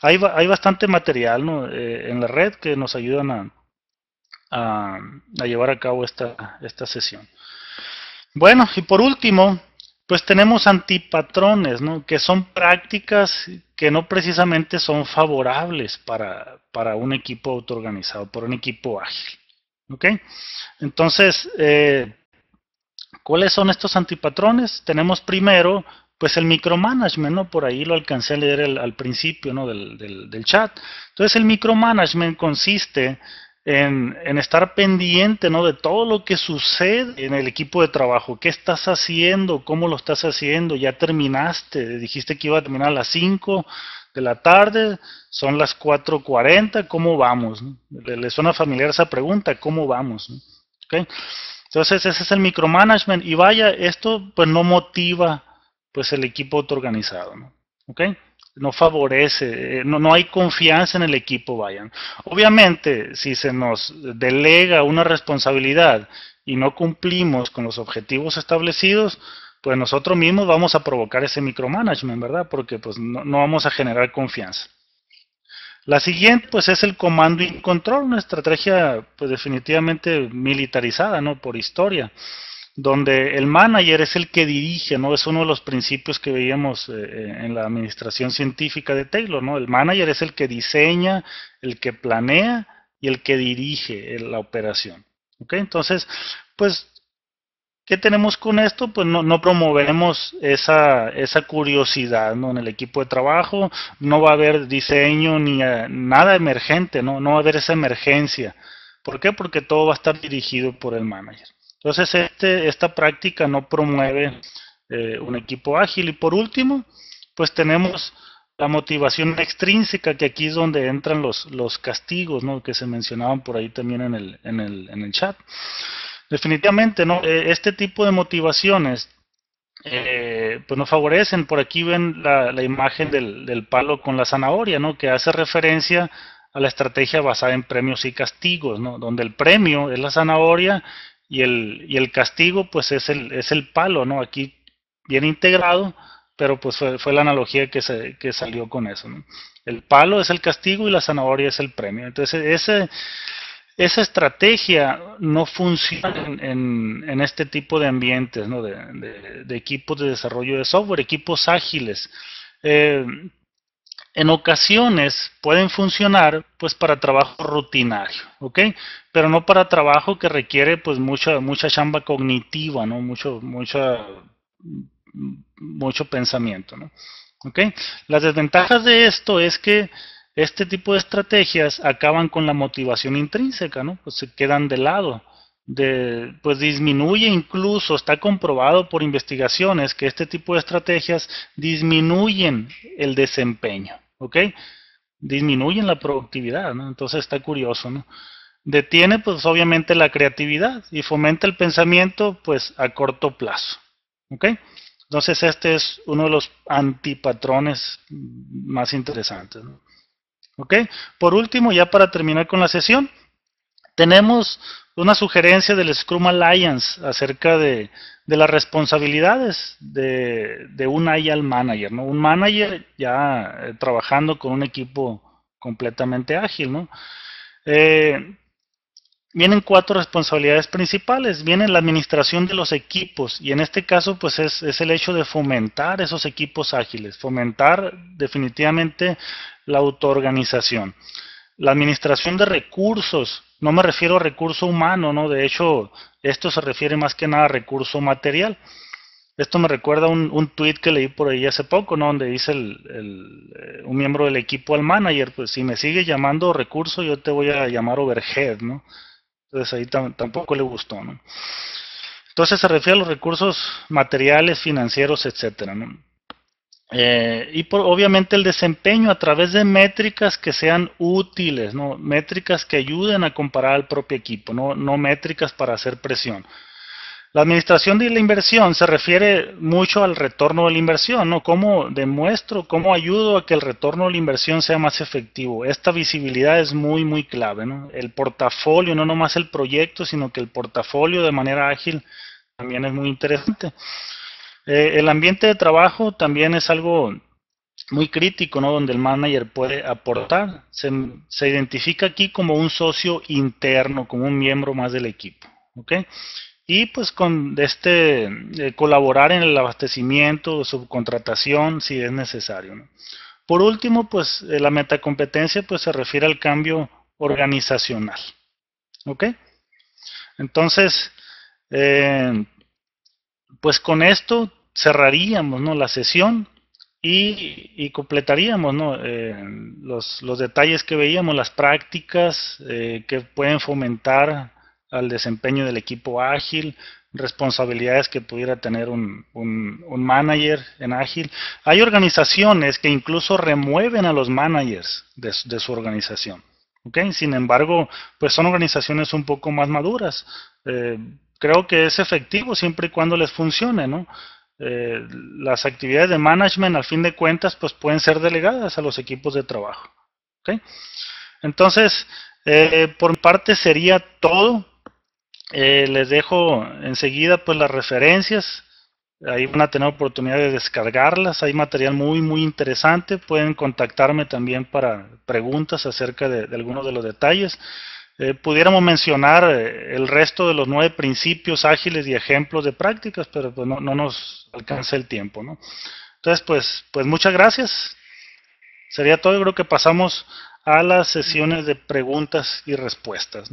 Hay, hay bastante material eh, en la red que nos ayudan a, a, llevar a cabo esta, esta sesión. Bueno, y por último, pues tenemos antipatrones, ¿no? Que son prácticas que no precisamente son favorables para, para un equipo autoorganizado, para un equipo ágil. Entonces, eh, ¿cuáles son estos antipatrones? Tenemos primero pues el micromanagement, ¿no? Por ahí lo alcancé a leer al principio, ¿no? Del, chat. Entonces el micromanagement consiste en, estar pendiente, ¿no? De todo lo que sucede en el equipo de trabajo. ¿Qué estás haciendo? ¿Cómo lo estás haciendo? ¿Ya terminaste? Dijiste que iba a terminar a las 5 de la tarde, son las 4.40, ¿cómo vamos? ¿Le, suena familiar esa pregunta? ¿Cómo vamos? Entonces ese es el micromanagement y vaya, esto pues no motiva pues el equipo organizado, ¿no? ¿Ok? No favorece, eh, no, no hay confianza en el equipo, vayan. Obviamente, si se nos delega una responsabilidad y no cumplimos con los objetivos establecidos, pues nosotros mismos vamos a provocar ese micromanagement, ¿verdad? Porque pues no, no, vamos a generar confianza. La siguiente, pues es el comando y control, una estrategia pues definitivamente militarizada, ¿no? Por historia donde el manager es el que dirige, ¿no? Es uno de los principios que veíamos eh, eh, en la administración científica de Taylor, ¿no? El manager es el que diseña, el que planea y el que dirige eh, la operación. ¿Ok? Entonces, pues, ¿qué tenemos con esto? Pues no, promovemos esa, curiosidad, ¿no? En el equipo de trabajo no va a haber diseño ni nada emergente, ¿no? No va a haber esa emergencia. ¿Por qué? Porque todo va a estar dirigido por el manager. Entonces, este, esta práctica no promueve eh, un equipo ágil. Y por último, pues tenemos la motivación extrínseca, que aquí es donde entran los, castigos, ¿no? Que se mencionaban por ahí también en el, chat. Definitivamente, ¿no? Eh, este tipo de motivaciones, eh, pues nos favorecen. Por aquí ven la, imagen del, del, palo con la zanahoria, ¿no? Que hace referencia a la estrategia basada en premios y castigos, ¿no? Donde el premio es la zanahoria y el, castigo pues es el, es el palo, ¿no? Aquí bien integrado, pero pues fue, la analogía que, se, que salió con eso, ¿no? El palo es el castigo y la zanahoria es el premio. Entonces, ese, esa estrategia no funciona en, este tipo de ambientes, ¿no? de, de, equipos de desarrollo de software, equipos ágiles. Eh, en ocasiones pueden funcionar pues para trabajo rutinario, Pero no para trabajo que requiere pues mucha, mucha chamba cognitiva, ¿no? Mucho, mucho pensamiento, ¿Ok? Las desventajas de esto es que este tipo de estrategias acaban con la motivación intrínseca, ¿no? Pues se quedan de lado. De, pues disminuye incluso, está comprobado por investigaciones que este tipo de estrategias disminuyen el desempeño. ¿ok? Disminuyen la productividad, ¿no? Entonces está curioso, ¿no? Detiene, pues, obviamente la creatividad y fomenta el pensamiento, pues, a corto plazo, ¿ok? Entonces este es uno de los antipatrones más interesantes, ¿ok? Por último, ya para terminar con la sesión, tenemos una sugerencia del Scrum Alliance acerca de, las responsabilidades de, un Agile manager, ¿no? Un manager ya eh, trabajando con un equipo completamente ágil, eh, vienen cuatro responsabilidades principales. Viene la administración de los equipos y en este caso pues es, es, el hecho de fomentar esos equipos ágiles, fomentar definitivamente la autoorganización. La administración de recursos, no me refiero a recurso humano, ¿no? De hecho, esto se refiere más que nada a recurso material. Esto me recuerda un, un tweet que leí por ahí hace poco, ¿no? Donde dice el, eh, un miembro del equipo al manager, pues si me sigue llamando recurso, yo te voy a llamar overhead, ¿no? Entonces ahí tampoco le gustó, ¿no? Entonces se refiere a los recursos materiales, financieros, etcétera, ¿no? Eh, y por, obviamente el desempeño a través de métricas que sean útiles, ¿no? métricas que ayuden a comparar al propio equipo, no, no métricas para hacer presión. La administración de la inversión se refiere mucho al retorno de la inversión, ¿no? ¿Cómo demuestro, cómo ayudo a que el retorno de la inversión sea más efectivo? Esta visibilidad es muy, muy clave, ¿no? El portafolio, no nomás el proyecto, sino que el portafolio de manera ágil también es muy interesante. Eh, el ambiente de trabajo también es algo muy crítico, ¿no? Donde el manager puede aportar. Se, identifica aquí como un socio interno, como un miembro más del equipo, ¿ok? Y pues con este, eh, colaborar en el abastecimiento, subcontratación, si es necesario, ¿no? Por último, pues eh, la metacompetencia pues, se refiere al cambio organizacional. ¿Ok? Entonces, pues con esto cerraríamos ¿no? la sesión y, completaríamos eh, los, detalles que veíamos, las prácticas eh, que pueden fomentar al desempeño del equipo ágil, responsabilidades que pudiera tener un, manager en ágil. Hay organizaciones que incluso remueven a los managers de, su organización. ¿okay? Sin embargo, pues son organizaciones un poco más maduras. Eh, creo que es efectivo siempre y cuando les funcione, ¿no? Eh, las actividades de management, al fin de cuentas, pues pueden ser delegadas a los equipos de trabajo. Entonces, eh, por parte sería todo. Eh, les dejo enseguida pues las referencias. Ahí van a tener oportunidad de descargarlas. Hay material muy, muy interesante. Pueden contactarme también para preguntas acerca de, de algunos de los detalles. Eh, pudiéramos mencionar eh, el resto de los nueve principios ágiles y ejemplos de prácticas, pero pues no, nos alcanza el tiempo. ¿no? Entonces, pues, pues muchas gracias. Sería todo. Yo creo que pasamos a las sesiones de preguntas y respuestas.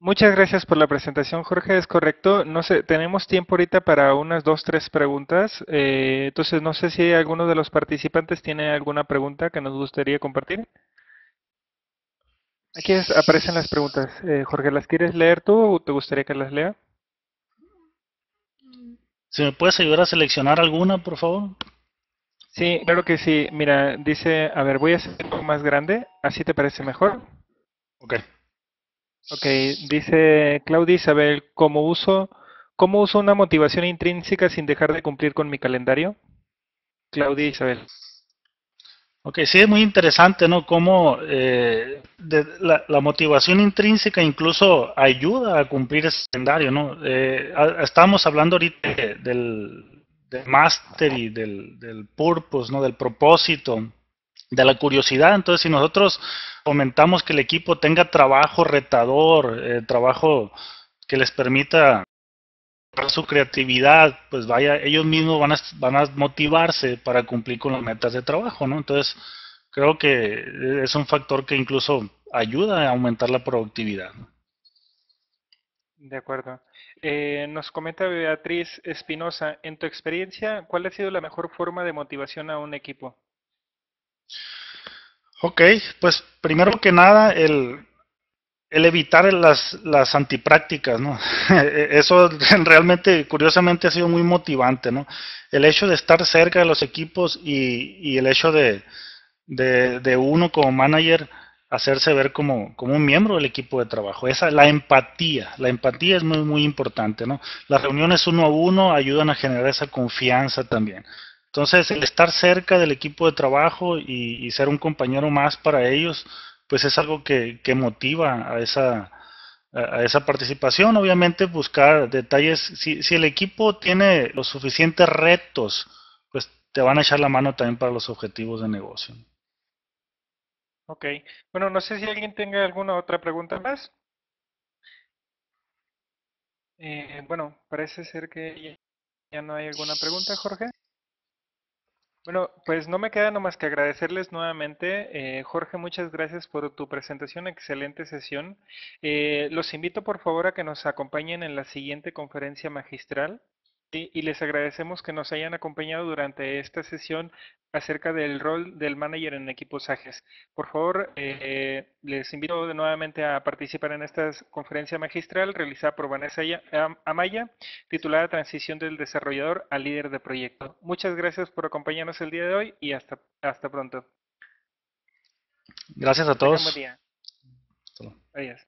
Muchas gracias por la presentación, Jorge. Es correcto. No sé, tenemos tiempo ahorita para unas dos, tres preguntas. Eh, entonces, no sé si alguno de los participantes tiene alguna pregunta que nos gustaría compartir. Aquí aparecen las preguntas. Eh, Jorge, ¿las quieres leer tú o te gustaría que las lea? Si me puedes ayudar a seleccionar alguna, por favor. Sí, claro que sí. Mira, dice, a ver, voy a hacer poco más grande. ¿Así te parece mejor? Ok. Ok, dice Claudia Isabel, ¿cómo uso, ¿cómo uso una motivación intrínseca sin dejar de cumplir con mi calendario? Claudia Isabel. Ok, sí, es muy interesante, ¿no? Cómo eh, de, la, motivación intrínseca incluso ayuda a cumplir ese calendario, ¿no? Eh, estábamos hablando ahorita del, del mastery, del, del purpose, ¿no? Del propósito, de la curiosidad. Entonces, si nosotros fomentamos que el equipo tenga trabajo retador, eh, trabajo que les permita su creatividad, pues vaya, ellos mismos van a, van a motivarse para cumplir con las metas de trabajo, ¿no? Entonces, creo que es un factor que incluso ayuda a aumentar la productividad. De acuerdo. Eh, nos comenta Beatriz Espinosa, en tu experiencia, ¿cuál ha sido la mejor forma de motivación a un equipo? Ok, pues primero que nada, el, el evitar las, las antiprácticas, ¿no? E, eso realmente, curiosamente, ha sido muy motivante, ¿no? El hecho de estar cerca de los equipos y, el hecho de, uno como manager hacerse ver como, un miembro del equipo de trabajo. Esa, la empatía, la empatía es muy, muy importante, ¿no? Las reuniones uno a uno ayudan a generar esa confianza también. Entonces, el estar cerca del equipo de trabajo y ser un compañero más para ellos, pues es algo que, motiva a esa, a esa participación. Obviamente buscar detalles, si, el equipo tiene los suficientes retos, pues te van a echar la mano también para los objetivos de negocio. Ok, bueno, no sé si alguien tenga alguna otra pregunta más. Eh, bueno, parece ser que ya no hay alguna pregunta, Jorge. Bueno, pues no me queda nomás que agradecerles nuevamente. Eh, Jorge, muchas gracias por tu presentación, excelente sesión. Eh, los invito por favor a que nos acompañen en la siguiente conferencia magistral y les agradecemos que nos hayan acompañado durante esta sesión acerca del rol del manager en equipos AGES. Por favor, eh, les invito nuevamente a participar en esta conferencia magistral realizada por Vanessa Amaya, titulada Transición del desarrollador al líder de proyecto. Muchas gracias por acompañarnos el día de hoy y hasta, hasta pronto. Gracias a todos. Buen día. Adiós.